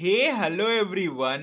hey hello everyone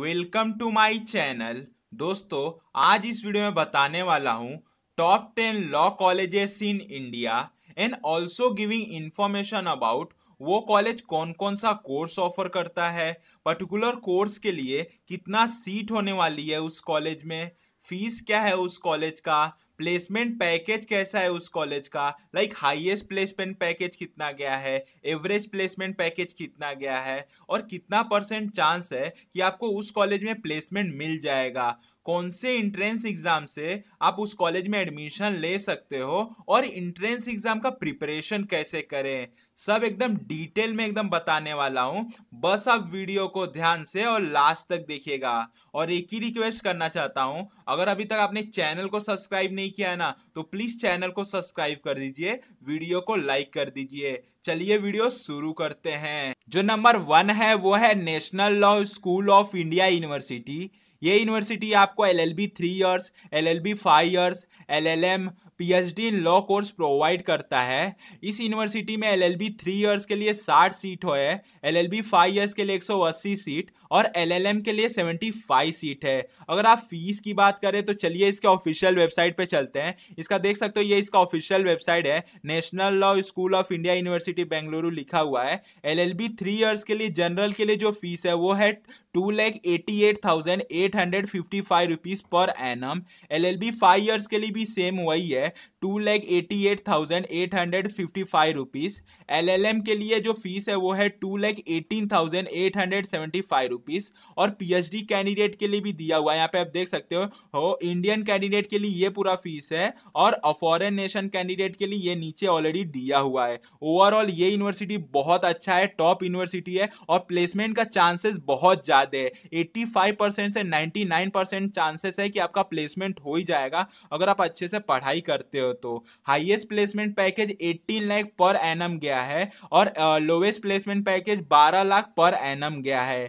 welcome to my channel दोस्तों आज इस वीडियो में बताने वाला हूँ top ten law colleges in India and also giving information about वो कॉलेज कौन कौन सा कोर्स ऑफर करता है पर्टिकुलर कोर्स के लिए कितना सीट होने वाली है उस कॉलेज में फीस क्या है उस कॉलेज का प्लेसमेंट पैकेज कैसा है उस कॉलेज का लाइक हाईएस्ट प्लेसमेंट पैकेज कितना गया है एवरेज प्लेसमेंट पैकेज कितना गया है और कितना परसेंट चांस है कि आपको उस कॉलेज में प्लेसमेंट मिल जाएगा कौन से इंट्रेंस एग्जाम से आप उस कॉलेज में एडमिशन ले सकते हो और इंट्रेंस एग्जाम का प्रिपरेशन कैसे करें सब एकदम डिटेल में एकदम बताने वाला हूं बस आप वीडियो को ध्यान से और लास्ट तक देखिएगा और एक ही रिक्वेस्ट करना चाहता हूं अगर अभी तक आपने चैनल को सब्सक्राइब नहीं किया है ना तो प्लीज चैनल को सब्सक्राइब कर दीजिए वीडियो को लाइक कर दीजिए चलिए वीडियो शुरू करते हैं जो नंबर वन है वो है National Law School of India University ये यूनिवर्सिटी आपको L L B three years L L B five years L L M PhD in law course provide करता है इस यूनिवर्सिटी में एलएलबी थ्री ईयर्स के लिए साठ सीट हो है एलएलबी फाइव ईयर्स के लिए अस्सी सीट और एलएलएम के लिए सेवेंटी फाइव सीट है अगर आप फीस की बात करें तो चलिए इसके ऑफिशियल वेबसाइट पर चलते हैं इसका देख सकते हो ये इसका ऑफिशियल वेबसाइट है National Law School of India University Bengaluru लिखा हुआ है L L B three years के लिए जनरल के लिए जो फीस है वो है two lakh eighty eight thousand eight hundred fifty five rupees per annum L L B five years के लिए भी सेम वही है two lakh eighty eight thousand eight hundred fifty five rupees L L M के लिए जो फीस है वो है two lakh eighteen thousand eight hundred seventy five rupees और पी एच डी कैंडिडेट के लिए भी दिया हुआ है यहाँ पे आप देख सकते हो हो इंडियन कैंडिडेट के लिए ये पूरा फीस है और फॉरन नेशन कैंडिडेट के लिए ये नीचे ऑलरेडी दिया हुआ है ओवरऑल ये यूनिवर्सिटी बहुत अच्छा है टॉप यूनिवर्सिटी है और प्लेसमेंट का चांसेस बहुत ज़्यादा है एट्टी फाइव परसेंट से नाइन्टी नाइन परसेंट चांसेस है कि आपका प्लेसमेंट हो ही जाएगा अगर आप अच्छे से पढ़ाई कर करते हो तो हाईएस्ट प्लेसमेंट पैकेज 18 लाख पर एनम गया है और लोवेस्ट प्लेसमेंट पैकेज 12 लाख पर एनम गया है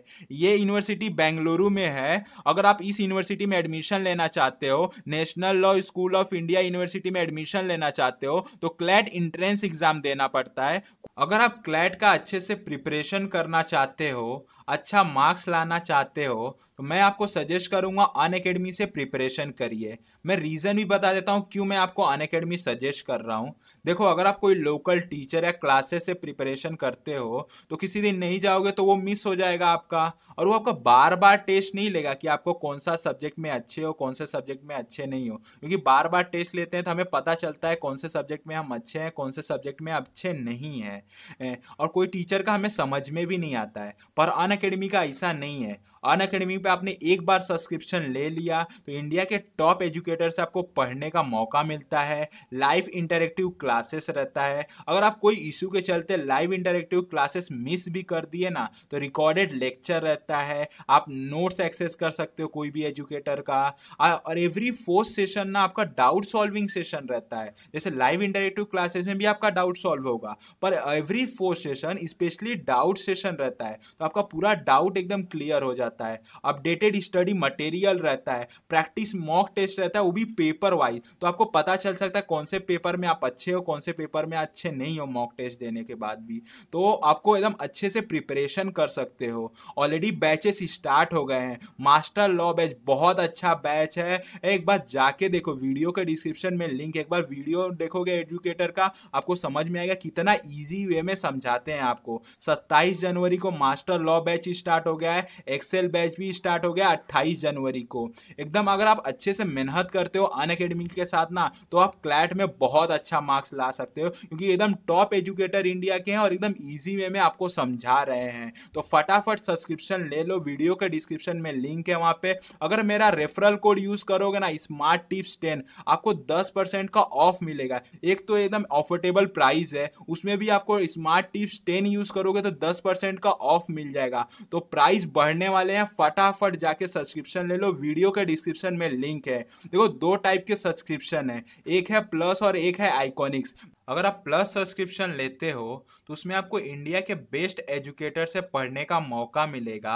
ये यूनिवर्सिटी बेंगलुरु में है अगर आप इस यूनिवर्सिटी में एडमिशन लेना चाहते हो National Law School of India University में एडमिशन लेना चाहते हो तो क्लैट इंट्रेंस एग्जाम देना पड़ता है अगर आप क्लैट का अच्छे से प्रिपरेशन करना चाहते हो अच्छा मार्क्स लाना चाहते हो तो मैं आपको सजेस्ट करूंगा अन अकेडमी से प्रिपरेशन करिए मैं रीज़न भी बता देता हूं क्यों मैं आपको अन अकेडमी सजेस्ट कर रहा हूं देखो अगर आप कोई लोकल टीचर या क्लासेस से प्रिपरेशन करते हो तो किसी दिन नहीं जाओगे तो वो मिस हो जाएगा आपका और वो आपका बार बार टेस्ट नहीं लेगा कि आपको कौन सा सब्जेक्ट में अच्छे हो कौन से सब्जेक्ट में अच्छे नहीं हो क्योंकि बार बार टेस्ट लेते हैं तो हमें पता चलता है कौन से सब्जेक्ट में हम अच्छे हैं कौन से सब्जेक्ट में अच्छे नहीं हैं और कोई टीचर का हमें समझ में भी नहीं आता है पर अन अकेडमी का ऐसा नहीं है अन अकेडमी पर आपने एक बार सब्सक्रिप्शन ले लिया तो इंडिया के टॉप एजुकेटर से आपको पढ़ने का मौका मिलता है लाइव इंटरेक्टिव क्लासेस रहता है अगर आप कोई इशू के चलते लाइव इंटरेक्टिव क्लासेस मिस भी कर दिए ना तो रिकॉर्डेड लेक्चर रहता है आप नोट्स एक्सेस कर सकते हो कोई भी एजुकेटर का और एवरी फोर्थ सेशन ना आपका डाउट सॉल्विंग सेशन रहता है जैसे लाइव इंटरेक्टिव क्लासेस में भी आपका डाउट सॉल्व होगा पर every fourth session specially doubt session रहता है तो आपका पूरा डाउट एकदम क्लियर हो जाता है रहता है अपडेटेड स्टडी मटेरियल रहता है प्रैक्टिस मॉक टेस्ट रहता है वो भी पेपर वाइज तो आपको पता चल सकता है कौन से पेपर में आप अच्छे हो कौन से पेपर में अच्छे नहीं हो मॉक टेस्ट देने के बाद भी तो आपको एकदम अच्छे से प्रिपरेशन कर सकते हो ऑलरेडी बैचेस स्टार्ट हो गए हैं मास्टर लॉ बैच बहुत अच्छा बैच है एक बार जाके देखो वीडियो के डिस्क्रिप्शन में लिंक एक बार वीडियो देखोगे एजुकेटर का आपको समझ में आएगा कितना ईजी वे में समझाते हैं आपको सत्ताईस जनवरी को मास्टर लॉ बैच स्टार्ट हो गया है एक्सेल ऑफिशियल बैच भी स्टार्ट हो गया अट्ठाईस जनवरी को एकदम अगर आप अच्छे से मेहनत करते हो अन अकेडमी के साथ ना तो आप क्लैट में बहुत अच्छा मार्क्स ला सकते हो क्योंकि एकदम टॉप एजुकेटर इंडिया के हैं और एकदम ईजी वे में आपको समझा रहे हैं तो फटाफट सब्सक्रिप्शन ले लो वीडियो के डिस्क्रिप्शन में लिंक है वहाँ पे अगर मेरा रेफरल कोड यूज़ करोगे ना स्मार्ट टिप्स टेन आपको दस परसेंट का ऑफ मिलेगा एक तो एकदम अफोर्डेबल प्राइस है उसमें भी आपको स्मार्ट टिप्स टेन यूज़ करोगे तो दस परसेंट का ऑफ मिल जाएगा तो प्राइस बढ़ने वाले रहे हैं फटाफट जाके सब्सक्रिप्शन ले लो वीडियो के डिस्क्रिप्शन में लिंक है देखो दो टाइप के सब्सक्रिप्शन है एक है प्लस और एक है आइकॉनिक्स अगर आप प्लस सब्सक्रिप्शन लेते हो तो उसमें आपको इंडिया के बेस्ट एजुकेटर से पढ़ने का मौका मिलेगा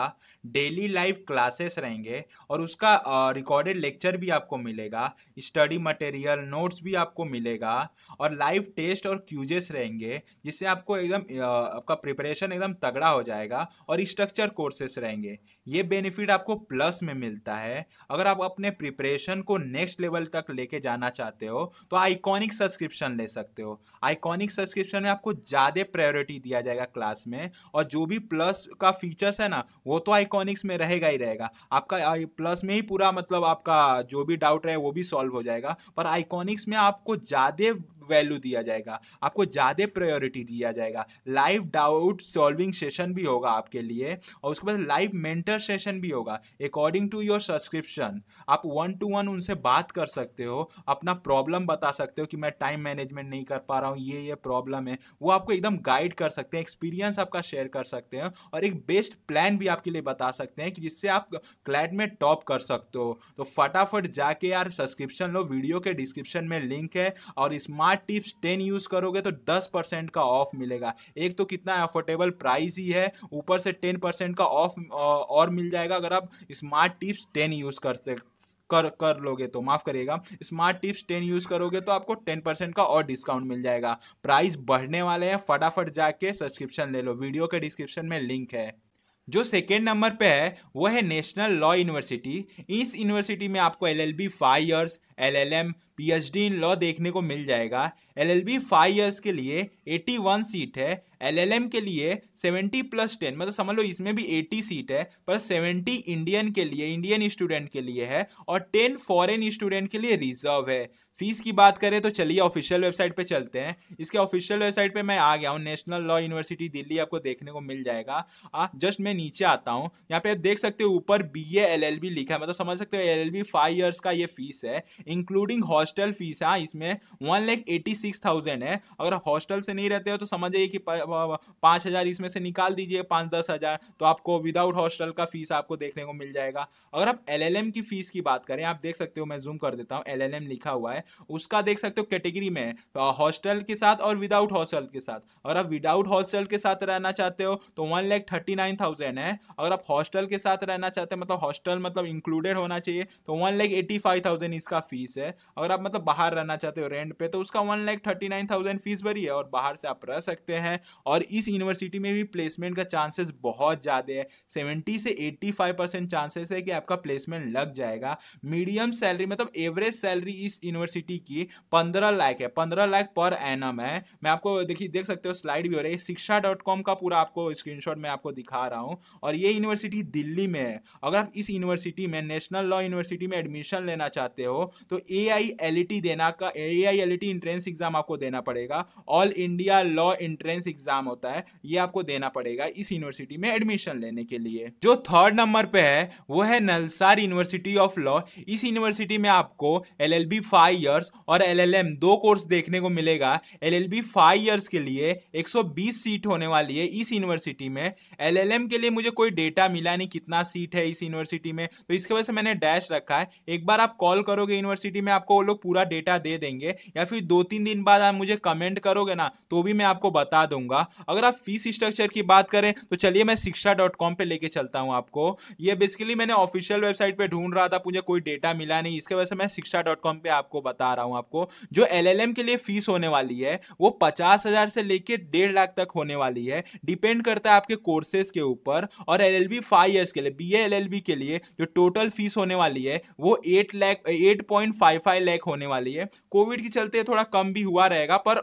डेली लाइव क्लासेस रहेंगे और उसका रिकॉर्डेड लेक्चर भी आपको मिलेगा स्टडी मटेरियल नोट्स भी आपको मिलेगा और लाइव टेस्ट और क्यूजेस रहेंगे जिससे आपको एकदम आपका प्रिपरेशन एकदम तगड़ा हो जाएगा और स्ट्रक्चर कोर्सेस रहेंगे ये बेनिफिट आपको प्लस में मिलता है अगर आप अपने प्रिपरेशन को नेक्स्ट लेवल तक लेके जाना चाहते हो तो आइकॉनिक सब्सक्रिप्शन ले सकते हो आइकॉनिक सब्सक्रिप्शन में आपको ज़्यादा प्रायोरिटी दिया जाएगा क्लास में और जो भी प्लस का फीचर्स है ना वो तो आइकॉनिक्स में रहेगा ही रहेगा आपका प्लस में ही पूरा मतलब आपका जो भी डाउट रहे वो भी सॉल्व हो जाएगा पर आइकॉनिक्स में आपको ज़्यादा वैल्यू दिया जाएगा आपको ज़्यादा प्रायोरिटी दिया जाएगा लाइव डाउट सॉल्विंग सेशन भी होगा आपके लिए और उसके बाद लाइव मेंटर सेशन भी होगा अकॉर्डिंग टू योर सब्सक्रिप्शन आप वन टू वन उनसे बात कर सकते हो अपना प्रॉब्लम बता सकते हो कि मैं टाइम मैनेजमेंट नहीं कर पा रहा हूँ ये ये प्रॉब्लम है वो आपको एकदम गाइड कर सकते हैं एक्सपीरियंस आपका शेयर कर सकते हैं और एक बेस्ट प्लान भी आपके लिए बता सकते हैं कि जिससे आप क्लैट में टॉप कर सकते हो तो फटाफट जाके यार सब्सक्रिप्शन लो वीडियो के डिस्क्रिप्शन में लिंक है और स्मार्ट टिप्स टेन यूज़ करोगे तो दस का ऑफ मिलेगा एक तो कितना अफोर्डेबल प्राइस ही है ऊपर से टेन का ऑफ और मिल जाएगा अगर आप स्मार्ट टिप्स टेन यूज़ करते कर कर लोगे तो माफ करिएगा स्मार्ट टिप्स टेन यूज करोगे तो आपको टेन परसेंट का और डिस्काउंट मिल जाएगा प्राइस बढ़ने वाले हैं फटाफट जाके सब्सक्रिप्शन ले लो वीडियो के डिस्क्रिप्शन में लिंक है जो सेकेंड नंबर पे है वह है नेशनल लॉ यूनिवर्सिटी इस यूनिवर्सिटी में आपको L L B five years LLM PhD in law देखने को मिल जाएगा एलएलबी फाइव ईयर्स के लिए 81 सीट है एलएलएम के लिए 70 प्लस 10 मतलब समझ लो इसमें भी 80 सीट है पर 70 इंडियन के लिए इंडियन स्टूडेंट के लिए है और 10 फॉरेन स्टूडेंट के लिए रिजर्व है फीस की बात करें तो चलिए ऑफिशियल वेबसाइट पे चलते हैं इसके ऑफिशियल वेबसाइट पे मैं आ गया हूँ नेशनल लॉ यूनिवर्सिटी दिल्ली आपको देखने को मिल जाएगा आ, जस्ट मैं नीचे आता हूँ यहाँ पे आप देख सकते हो ऊपर B A L L B लिखा है मतलब समझ सकते हो L L B five years का ये फीस है इंक्लूडिंग हॉस्टल फीस हाँ इसमें one lakh eighty six thousand है अगर हॉस्टल से नहीं रहते हो तो समझ आइए कि पाँच हज़ार इसमें से निकाल दीजिए पाँच दस हज़ार तो आपको विदाउट हॉस्टल का फीस आपको देखने को मिल जाएगा अगर आप एल की फीस की बात करें आप देख सकते हो मैं जूम कर देता हूँ एल लिखा हुआ है उसका देख सकते हो कैटेगरी में हॉस्टल तो के साथ और विदाउट हॉस्टल के साथ अगर आप विदाउट हॉस्टल के साथ रहना चाहते हो तो one lakh thirty nine thousand है अगर आप हॉस्टल के साथ रहना चाहते हैं मतलब हॉस्टल मतलब इंक्लूडेड होना चाहिए तो one lakh eighty five thousand इसका फीस फीस है अगर आप मतलब बाहर रहना चाहते हो रेंट पे तो उसका one lakh thirty nine thousand fees भरी है और बाहर से आप रह सकते हैं और इस यूनिवर्सिटी में भी प्लेसमेंट का चांसेस बहुत ज़्यादा है सेवेंटी से एट्टी फाइव परसेंट चांसेस है कि आपका प्लेसमेंट लग जाएगा मीडियम सैलरी मतलब एवरेज सैलरी इस यूनिवर्सिटी की पंद्रह लाख है पंद्रह लाख पर एनम है मैं आपको देखिए देख सकते हो स्लाइड भी हो रही है शिक्षा डॉट कॉम का पूरा आपको स्क्रीनशॉट मैं आपको दिखा रहा हूँ और ये यूनिवर्सिटी दिल्ली में है अगर आप इस यूनिवर्सिटी में नेशनल लॉ यूनिवर्सिटी में एडमिशन लेना चाहते हो तो ए आई एल टी देना का A I L T entrance exam आपको देना पड़ेगा All India Law Entrance Exam होता है ये आपको देना पड़ेगा इस यूनिवर्सिटी में एडमिशन लेने के लिए जो थर्ड नंबर पे है वो है नलसार यूनिवर्सिटी ऑफ लॉ इस यूनिवर्सिटी में आपको L L B five years और एल एल एम दो कोर्स देखने को मिलेगा L L B five years के लिए बीस सीट होने वाली है इस यूनिवर्सिटी में एल एल एम के लिए मुझे कोई डेटा मिला नहीं कितना सीट है इस यूनिवर्सिटी में तो इसके वजह से मैंने डैश रखा है एक बार आप कॉल करोगे यूनिवर्सिटी यूनिवर्सिटी में आपको वो लोग पूरा डेटा दे देंगे या फिर दो तीन दिन बाद आप मुझे कमेंट करोगे ना तो भी मैं आपको बता दूंगा अगर आप फीस स्ट्रक्चर की बात करें तो चलिए मैं शिक्षा डॉट कॉम पर लेके चलता हूँ आपको ये बेसिकली मैंने ऑफिशियल वेबसाइट पर ढूंढ रहा था मुझे कोई डेटा मिला नहीं इसके वजह से मैं शिक्षा डॉट कॉम पर आपको बता रहा हूँ आपको जो एल के लिए फीस होने वाली है वो पचास हज़ार से लेकर डेढ़ लाख तक होने वाली है डिपेंड करता है आपके कोर्सेज के ऊपर और L L B five years के लिए बी एल एल बी के लिए जो टोटल फीस होने वाली है वो eight lakh eight point five five lakh होने वाली है कोविड के चलते थोड़ा कम भी हुआ रहेगा पर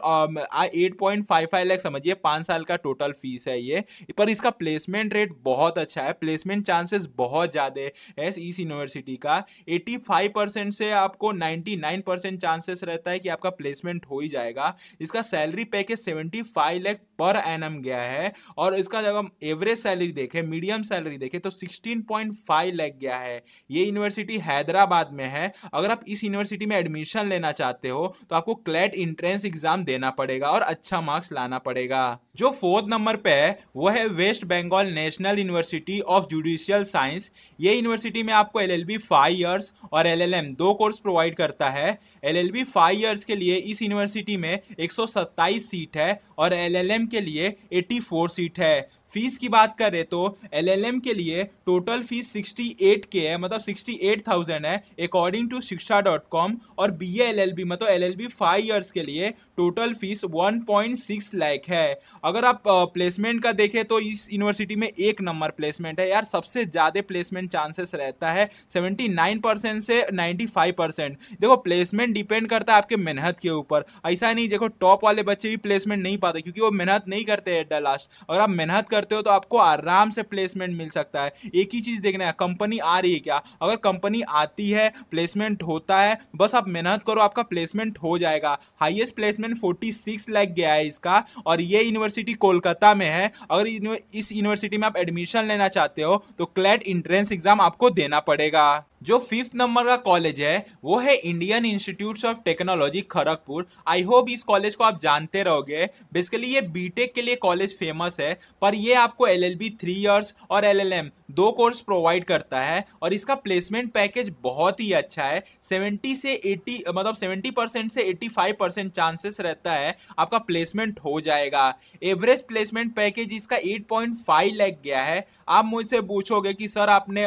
eight point five five lakh समझिए पांच साल का टोटल फीस है ये पर इसका प्लेसमेंट रेट बहुत अच्छा है प्लेसमेंट चांसेस बहुत ज़्यादा है इस यूनिवर्सिटी का एटी फाइव परसेंट से आपको नाइनटी नाइन परसेंट चांसेस रहता है कि आपका प्लेसमेंट हो ही जाएगा इसका salary package seventy five lakh per annum गया है और इसका जब हम एवरेज सैलरी देखें मीडियम सैलरी देखें तो सिक्सटीन पॉइंट फाइव लैख गया है ये यूनिवर्सिटी हैदराबाद में है अगर आप इस यूनिवर्सिटी में एडमिशन लेना चाहते हो तो आपको क्लेट इंट्रेंस एग्जाम देना पड़ेगा और अच्छा मार्क्स लाना पड़ेगा जो फोर्थ नंबर पे है वो है West Bengal National University of Judicial Science ये यूनिवर्सिटी में आपको L L B five years और एल दो कोर्स प्रोवाइड करता है L L B five years के लिए इस यूनिवर्सिटी में एक सीट है और एल के लिए एट्टी सीट है फीस की बात करें तो एलएलएम के लिए टोटल फीस 68 के है मतलब 68,000 है according to Shiksha dot com और बी एल एल बी मतलब L L B five years के लिए टोटल फीस 1.6 लाख है अगर आप प्लेसमेंट का देखें तो इस यूनिवर्सिटी में एक नंबर प्लेसमेंट है यार सबसे ज़्यादा प्लेसमेंट चांसेस रहता है नाइन परसेंट से फाइव परसेंट देखो प्लेसमेंट डिपेंड करता है आपके मेहनत के ऊपर ऐसा नहीं देखो टॉप वाले बच्चे भी प्लेसमेंट नहीं पाते क्योंकि वो मेहनत नहीं करते एट द लास्ट अगर आप मेहनत कर करते हो तो आपको आराम से प्लेसमेंट मिल सकता है एक ही चीज़ देखना है कंपनी आ रही है क्या अगर कंपनी आती है प्लेसमेंट होता है बस आप मेहनत करो आपका प्लेसमेंट हो जाएगा हाईएस्ट प्लेसमेंट 46 लाख गया है इसका और ये यूनिवर्सिटी कोलकाता में है अगर इस यूनिवर्सिटी में आप एडमिशन लेना चाहते हो तो क्लैट इंट्रेंस एग्ज़ाम आपको देना पड़ेगा जो फिफ्थ नंबर का कॉलेज है वो है Indian Institute of Technology Kharagpur I hope इस कॉलेज को आप जानते रहोगे बेसिकली ये बीटेक के लिए कॉलेज फेमस है पर ये आपको L L B three years और एल एल एम दो कोर्स प्रोवाइड करता है और इसका प्लेसमेंट पैकेज बहुत ही अच्छा है सेवेंटी से एट्टी मतलब सेवेंटी परसेंट से एट्टी फाइव परसेंट चांसेस रहता है आपका प्लेसमेंट हो जाएगा एवरेज प्लेसमेंट पैकेज इसका एट पॉइंट फाइव लग गया है आप मुझसे पूछोगे कि सर आपने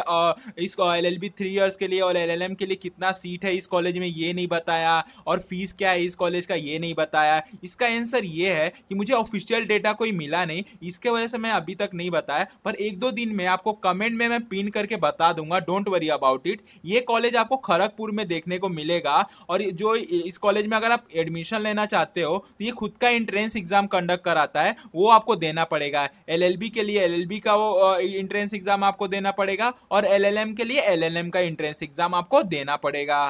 इस L L B three years के लिए और एल एल एम के लिए कितना सीट है इस कॉलेज में ये नहीं बताया और फीस क्या है इस कॉलेज का ये नहीं बताया इसका आंसर ये है कि मुझे ऑफिशियल डेटा कोई मिला नहीं इसके वजह से मैं अभी तक नहीं बताया पर एक दो दिन में आपको कमेंट में मैं पिन करके बता दूंगा डोंट वरी अबाउट इट ये कॉलेज आपको खड़गपुर में देखने को मिलेगा और जो इस कॉलेज में अगर आप एडमिशन लेना चाहते हो तो ये खुद का एंट्रेंस एग्जाम कंडक्ट कराता है वो आपको देना पड़ेगा एल के लिए एल का वो एंट्रेंस एग्जाम आपको देना पड़ेगा और एल के लिए एल का एंट्रेंस एग्जाम आपको देना पड़ेगा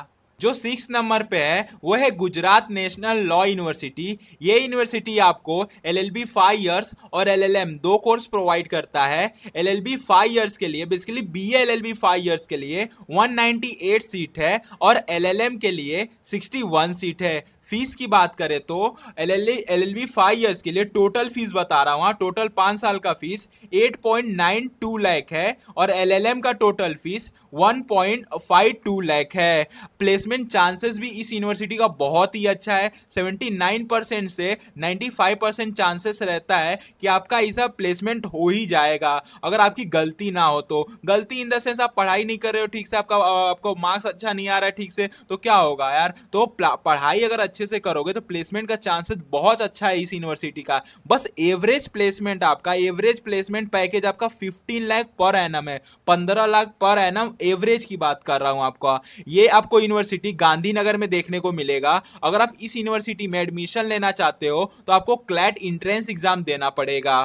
जो सिक्स नंबर पे है वो है गुजरात नेशनल लॉ यूनिवर्सिटी ये यूनिवर्सिटी आपको L L B five years और एल एल एम दो कोर्स प्रोवाइड करता है L L B five years के लिए basically B L L B five years के लिए 198 सीट है और एल एल एम के लिए 61 सीट है फीस की बात करें तो L L L L B five years के लिए टोटल फीस बता रहा हूँ हाँ, टोटल पाँच साल का fee eight point nine two lakh है और एल एल एम का total fee one point five two lakh है प्लेसमेंट चांसेस भी इस यूनिवर्सिटी का बहुत ही अच्छा है सेवेंटी नाइन परसेंट से नाइन्टी फाइव परसेंट चांसेस रहता है कि आपका ऐसा प्लेसमेंट हो ही जाएगा अगर आपकी गलती ना हो तो गलती इन द सेंस आप पढ़ाई नहीं कर रहे हो ठीक से आपका आपको मार्क्स अच्छा नहीं आ रहा है ठीक से तो क्या होगा यार तो पढ़ाई अगर अच्छा अच्छे से करोगे तो प्लेसमेंट का चांसेस बहुत अच्छा है इस यूनिवर्सिटी का बस एवरेज प्लेसमेंट आपका एवरेज प्लेसमेंट पैकेज आपका फिफ्टीन लाख पर एन है पंद्रह लाख पर एन एवरेज की बात कर रहा हूँ आपका ये आपको यूनिवर्सिटी गांधीनगर में देखने को मिलेगा अगर आप इस यूनिवर्सिटी में एडमिशन लेना चाहते हो तो आपको क्लैट इंट्रेंस एग्जाम देना पड़ेगा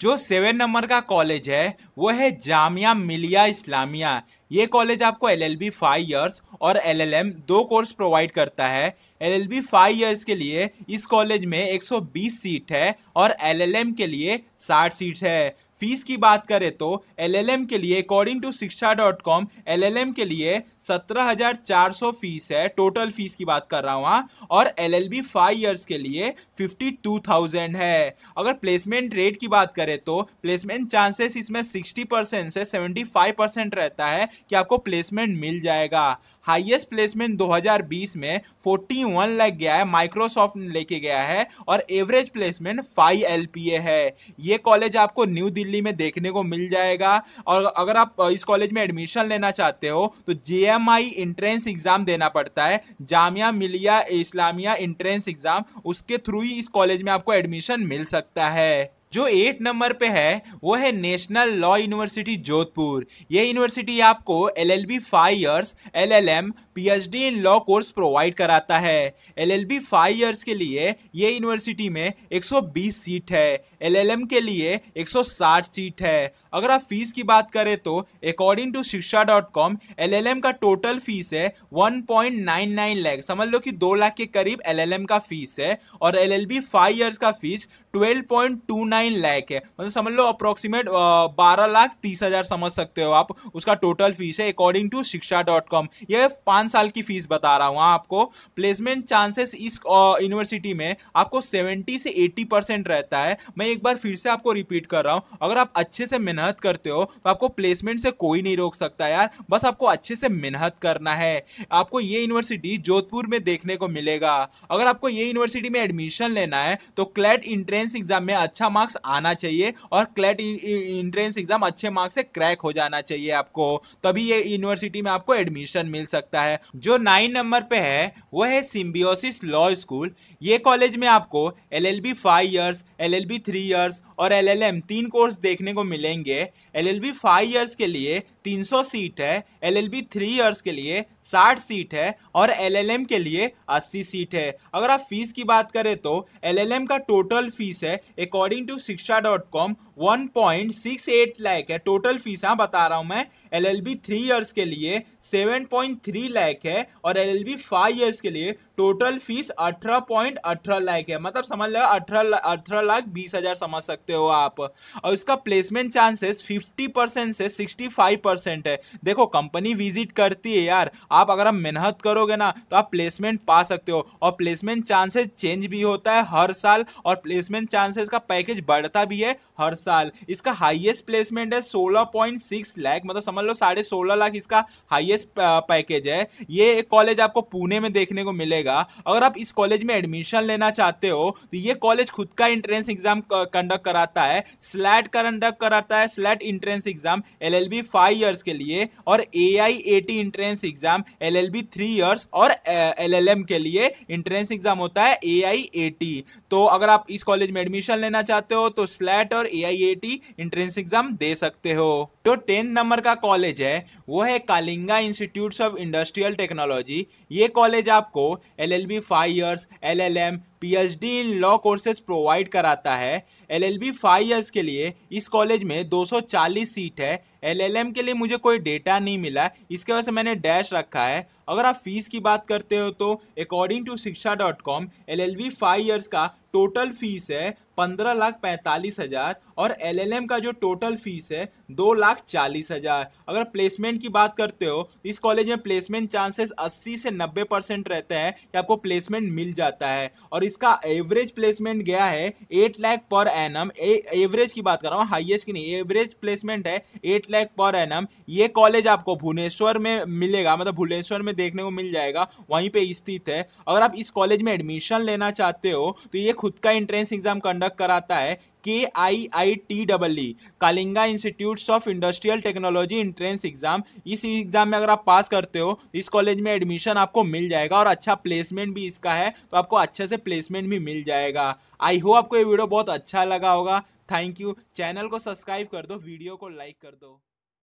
जो सेवन नंबर का कॉलेज है वो है जामिया मिलिया इस्लामिया ये कॉलेज आपको L L B five years और एल एल एम दो कोर्स प्रोवाइड करता है L L B five years के लिए इस कॉलेज में 120 सीट है और एल एल एम के लिए 60 सीट है फीस की बात करें तो एम के लिए according to Shiksha dot com L L M के लिए सत्रह हजार चार सौ फीस है टोटल फीस की बात कर रहा हूँ हाँ, और L L B five years के लिए फिफ्टी टू थाउजेंड है अगर प्लेसमेंट रेट की बात करें तो प्लेसमेंट चांसेस इसमें सिक्सटी परसेंट से सेवेंटी फाइव परसेंट रहता है कि आपको प्लेसमेंट मिल जाएगा हाईएस्ट प्लेसमेंट 2020 में 41 लग गया है माइक्रोसॉफ्ट लेके गया है और एवरेज प्लेसमेंट 5 एल है ये कॉलेज आपको न्यू दिल्ली में देखने को मिल जाएगा और अगर आप इस कॉलेज में एडमिशन लेना चाहते हो तो जे एंट्रेंस एग्ज़ाम देना पड़ता है जामिया मिलिया इस्लामिया एंट्रेंस एग्ज़ाम उसके थ्रू ही इस कॉलेज में आपको एडमिशन मिल सकता है जो एट नंबर पे है वो है नेशनल लॉ यूनिवर्सिटी जोधपुर ये यूनिवर्सिटी आपको L L B five years L L M P H D in law course provide कराता है L L B five years के लिए ये यूनिवर्सिटी में एक सौ बीस सीट है एल एल एम के लिए एक सौ साठ सीट है अगर आप फीस की बात करें तो according to Shiksha dot com L L M का टोटल फीस है one point nine nine lakh समझ लो कि दो लाख के करीब एल एल एम का फीस है और L L B five years का fee twelve point two nine nine lakh है मतलब समझ लो अप्रोक्सीमेट बारह लाख तीस हज़ार समझ सकते हो आप उसका टोटल फीस है according to Shiksha dot com यह पांच साल की फीस बता रहा हूँ आपको प्लेसमेंट चांसेस इस यूनिवर्सिटी में आपको सेवेंटी से एट्टी परसेंट रहता है मैं एक बार फिर से आपको रिपीट कर रहा हूँ अगर आप अच्छे से मेहनत करते हो तो आपको प्लेसमेंट से कोई नहीं रोक सकता यार बस आपको अच्छे से मेहनत करना है आपको ये यूनिवर्सिटी जोधपुर में देखने को मिलेगा अगर आपको ये यूनिवर्सिटी में एडमिशन लेना है तो क्लैट इंट्रेंस एग्जाम में अच्छा मार्क्स मार्क्स आना चाहिए और क्लेट इंट्रेंस एग्जाम अच्छे मार्क्स से क्रैक हो जाना चाहिए आपको तभी ये यूनिवर्सिटी में आपको एडमिशन मिल सकता है जो नाइन नंबर पे है वो है सिम्बियोसिस लॉ स्कूल ये कॉलेज में आपको L L B five years L L B three years और एल एल एम तीन कोर्स देखने को मिलेंगे L L B five years के लिए 300 सीट है L L B three years के लिए 60 सीट है और एल एल एम के लिए 80 सीट है अगर आप फीस की बात करें तो एल एल एम का टोटल फीस है according to Shiksha dot com 1.68 lakh है टोटल फीस हाँ बता रहा हूँ मैं L L B three years के लिए 7.3 लाख है और L L B five years के लिए टोटल फीस अठारह पॉइंट अठारह लाख है मतलब समझ लो अठारह अठारह लाख बीस हजार समझ सकते हो आप और इसका प्लेसमेंट चांसेस फिफ्टी परसेंट से सिक्सटी फाइव परसेंट है देखो कंपनी विजिट करती है यार आप अगर आप मेहनत करोगे ना तो आप प्लेसमेंट पा सकते हो और प्लेसमेंट चांसेस चेंज भी होता है हर साल और प्लेसमेंट चांसेस का पैकेज बढ़ता भी है हर साल इसका हाईएस्ट प्लेसमेंट है सोलह पॉइंट सिक्स लाख मतलब समझ लो साढ़े सोलह लाख इसका हाईएस्ट पैकेज है ये एक कॉलेज आपको पुणे में देखने को मिलेगा अगर आप इस कॉलेज में एडमिशन लेना चाहते हो तो ये कॉलेज खुद का एंट्रेंस एग्जाम कंडक्ट कराता है स्लैट कंडक्ट कराता है SLAT entrance exam L L B five years के लिए और A I A T entrance exam L L B three years और एल एल एम के लिए एंट्रेंस एग्जाम होता है ए आई ए टी तो अगर आप इस कॉलेज में एडमिशन लेना चाहते हो तो स्लैट और A I IIT entrance exam दे सकते हो जो तो टेंथ नंबर का कॉलेज है वो है Kalinga Institute of Industrial Technology ये कॉलेज आपको L L B five years L L M P H D in law courses provide कराता है L L B five years के लिए इस कॉलेज में 240 सीट है एल एल एम के लिए मुझे कोई डेटा नहीं मिला इसके वजह से मैंने डैश रखा है अगर आप फीस की बात करते हो तो according to Shiksha dot com L L B five years का टोटल फीस है पंद्रह लाख पैंतालीस हज़ार और एलएलएम का जो टोटल फीस है दो लाख चालीस हज़ार अगर प्लेसमेंट की बात करते हो इस कॉलेज में प्लेसमेंट चांसेस अस्सी से नब्बे परसेंट रहते हैं कि आपको प्लेसमेंट मिल जाता है और इसका एवरेज प्लेसमेंट गया है eight lakh per an average की बात कर रहा हूँ हाइएस्ट की नहीं एवरेज प्लेसमेंट है एट लाख पर एन ये कॉलेज आपको भुवनेश्वर में मिलेगा मतलब भुवनेश्वर में देखने को मिल जाएगा वहीं पर स्थित है अगर आप इस कॉलेज में एडमिशन लेना चाहते हो तो ये खुद का एंट्रेंस एग्जाम कंडक्ट कराता है K I I T double E Kalinga Institute of Industrial Technology entrance exam इस एग्जाम में अगर आप पास करते हो तो इस कॉलेज में एडमिशन आपको मिल जाएगा और अच्छा प्लेसमेंट भी इसका है तो आपको अच्छे से प्लेसमेंट भी मिल जाएगा आई होप आपको ये वीडियो बहुत अच्छा लगा होगा थैंक यू चैनल को सब्सक्राइब कर दो वीडियो को लाइक कर दो